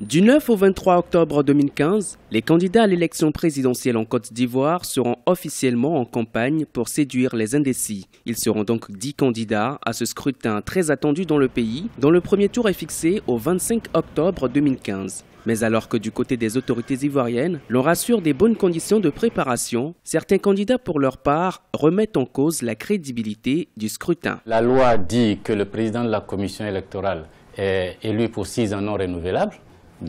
Du 9 au 23 octobre 2015, les candidats à l'élection présidentielle en Côte d'Ivoire seront officiellement en campagne pour séduire les indécis. Ils seront donc 10 candidats à ce scrutin très attendu dans le pays, dont le premier tour est fixé au 25 octobre 2015. Mais alors que du côté des autorités ivoiriennes, l'on rassure des bonnes conditions de préparation, certains candidats pour leur part remettent en cause la crédibilité du scrutin. La loi dit que le président de la commission électorale est élu pour 6 ans non renouvelables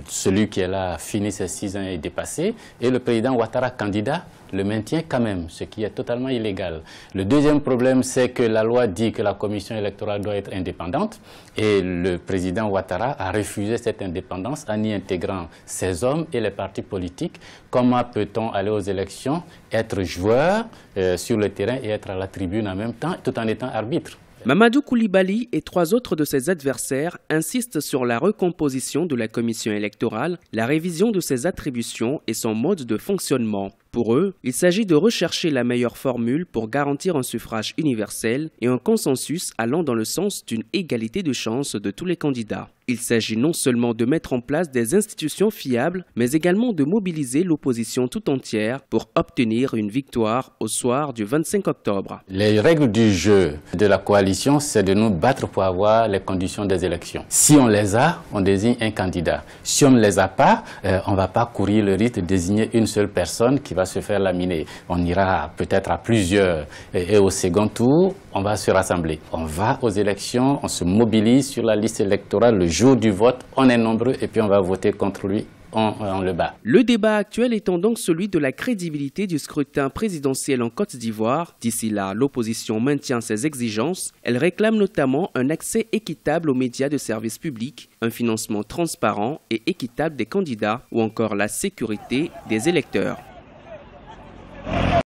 celui qui est là fini ses six ans et dépassé, et le président Ouattara candidat le maintient quand même, ce qui est totalement illégal. Le deuxième problème, c'est que la loi dit que la commission électorale doit être indépendante, et le président Ouattara a refusé cette indépendance en y intégrant ses hommes et les partis politiques. Comment peut-on aller aux élections, être joueur euh, sur le terrain et être à la tribune en même temps, tout en étant arbitre Mamadou Koulibaly et trois autres de ses adversaires insistent sur la recomposition de la commission électorale, la révision de ses attributions et son mode de fonctionnement. Pour eux, il s'agit de rechercher la meilleure formule pour garantir un suffrage universel et un consensus allant dans le sens d'une égalité de chances de tous les candidats. Il s'agit non seulement de mettre en place des institutions fiables, mais également de mobiliser l'opposition tout entière pour obtenir une victoire au soir du 25 octobre. Les règles du jeu de la coalition, c'est de nous battre pour avoir les conditions des élections. Si on les a, on désigne un candidat. Si on ne les a pas, euh, on ne va pas courir le risque de désigner une seule personne qui va se faire laminer. On ira peut-être à plusieurs et, au second tour, on va se rassembler. On va aux élections, on se mobilise sur la liste électorale le jour du vote, on est nombreux et puis on va voter contre lui. en le, bas. le débat actuel étant donc celui de la crédibilité du scrutin présidentiel en Côte d'Ivoire. D'ici là, l'opposition maintient ses exigences. Elle réclame notamment un accès équitable aux médias de service public, un financement transparent et équitable des candidats ou encore la sécurité des électeurs.